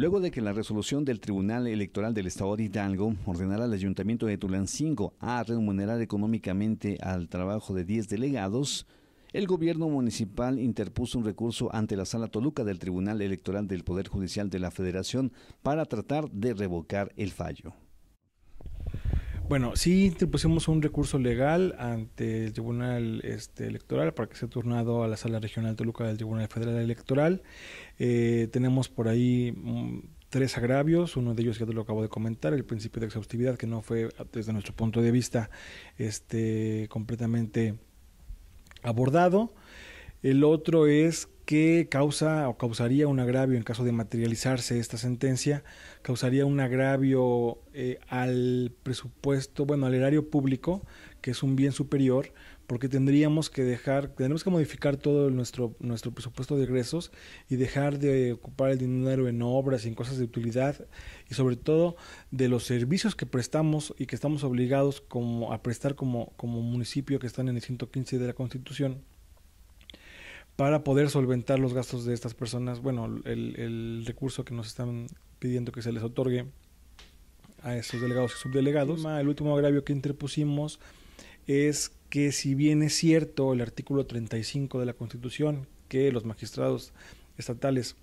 Luego de que la resolución del Tribunal Electoral del Estado de Hidalgo ordenara al Ayuntamiento de Tulancingo a remunerar económicamente al trabajo de 10 delegados, el gobierno municipal interpuso un recurso ante la Sala Toluca del Tribunal Electoral del Poder Judicial de la Federación para tratar de revocar el fallo. Bueno, sí interpusimos un recurso legal ante el Tribunal este, Electoral para que sea turnado a la Sala Regional Toluca del Tribunal Federal Electoral. Eh, tenemos por ahí mm, tres agravios, uno de ellos ya te lo acabo de comentar, el principio de exhaustividad que no fue desde nuestro punto de vista este, completamente abordado. El otro es que causa o causaría un agravio en caso de materializarse esta sentencia, causaría un agravio eh, al presupuesto, bueno, al erario público, que es un bien superior, porque tendríamos que dejar, tenemos que modificar todo nuestro, nuestro presupuesto de egresos y dejar de ocupar el dinero en obras y en cosas de utilidad y sobre todo de los servicios que prestamos y que estamos obligados como, a prestar como, como municipio que están en el 115 de la Constitución para poder solventar los gastos de estas personas, bueno, el, recurso que nos están pidiendo que se les otorgue a esos delegados y subdelegados. El último agravio que interpusimos es que si bien es cierto el artículo 35 de la Constitución, que los magistrados estatales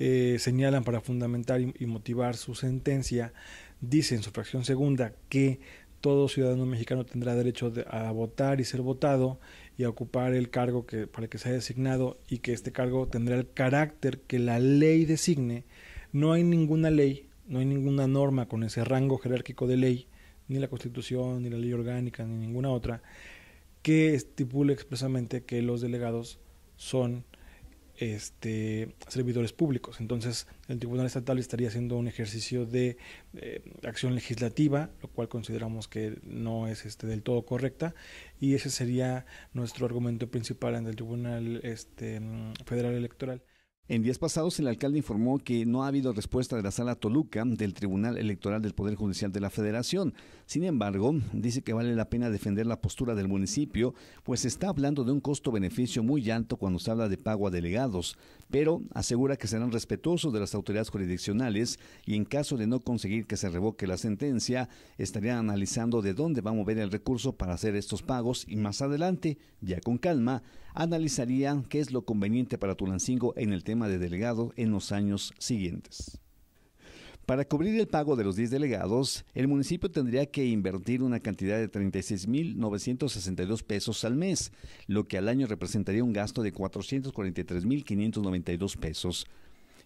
eh, señalan para fundamentar y, motivar su sentencia, dice en su fracción segunda que todo ciudadano mexicano tendrá derecho a votar y ser votado, y a ocupar el cargo que, para que se sea designado y que este cargo tendrá el carácter que la ley designe, no hay ninguna ley, no hay ninguna norma con ese rango jerárquico de ley, ni la Constitución, ni la ley orgánica, ni ninguna otra, que estipule expresamente que los delegados son este, servidores públicos. Entonces, el Tribunal Estatal estaría haciendo un ejercicio de eh, acción legislativa, lo cual consideramos que no es este, del todo correcta, y ese sería nuestro argumento principal ante el Tribunal este, Federal Electoral. En días pasados, el alcalde informó que no ha habido respuesta de la sala Toluca del Tribunal Electoral del Poder Judicial de la Federación. Sin embargo, dice que vale la pena defender la postura del municipio, pues está hablando de un costo-beneficio muy alto cuando se habla de pago a delegados, pero asegura que serán respetuosos de las autoridades jurisdiccionales y en caso de no conseguir que se revoque la sentencia, estarían analizando de dónde va a mover el recurso para hacer estos pagos y más adelante, ya con calma, analizarían qué es lo conveniente para Tulancingo en el tema de delegado en los años siguientes. Para cubrir el pago de los 10 delegados, el municipio tendría que invertir una cantidad de 36.962 pesos al mes, lo que al año representaría un gasto de 443.592 pesos.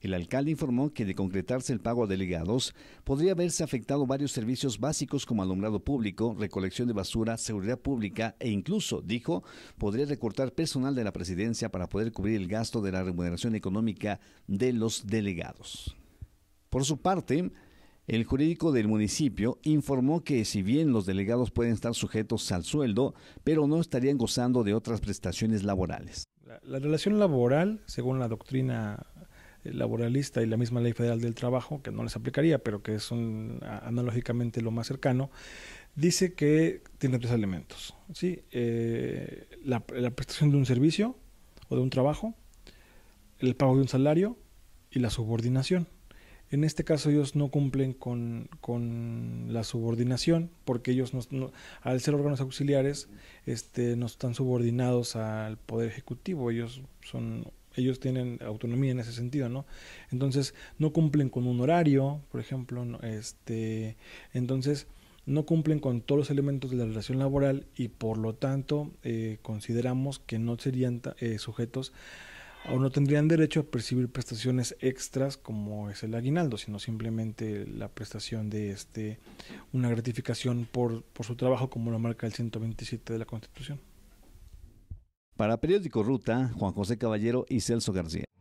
El alcalde informó que de concretarse el pago a delegados, podría haberse afectado varios servicios básicos como alumbrado público, recolección de basura, seguridad pública e incluso, dijo, podría recortar personal de la presidencia para poder cubrir el gasto de la remuneración económica de los delegados. Por su parte, el jurídico del municipio informó que si bien los delegados pueden estar sujetos al sueldo, pero no estarían gozando de otras prestaciones laborales. La, la relación laboral, según la doctrina eh, laboralista y la misma ley federal del trabajo, que no les aplicaría, pero que es un, analógicamente lo más cercano, dice que tiene tres elementos. ¿sí? Eh, la, prestación de un servicio o de un trabajo, el pago de un salario y la subordinación. En este caso ellos no cumplen con, la subordinación porque ellos al ser órganos auxiliares este, no están subordinados al Poder Ejecutivo, ellos son ellos tienen autonomía en ese sentido, ¿no? Entonces, no cumplen con un horario, por ejemplo, no, este, entonces no cumplen con todos los elementos de la relación laboral y por lo tanto eh, consideramos que no serían eh, sujetos o no tendrían derecho a percibir prestaciones extras como es el aguinaldo, sino simplemente la prestación de este una gratificación por, por su trabajo como lo marca el 127 de la Constitución. Para Periódico Ruta, Juan José Caballero y Celso García.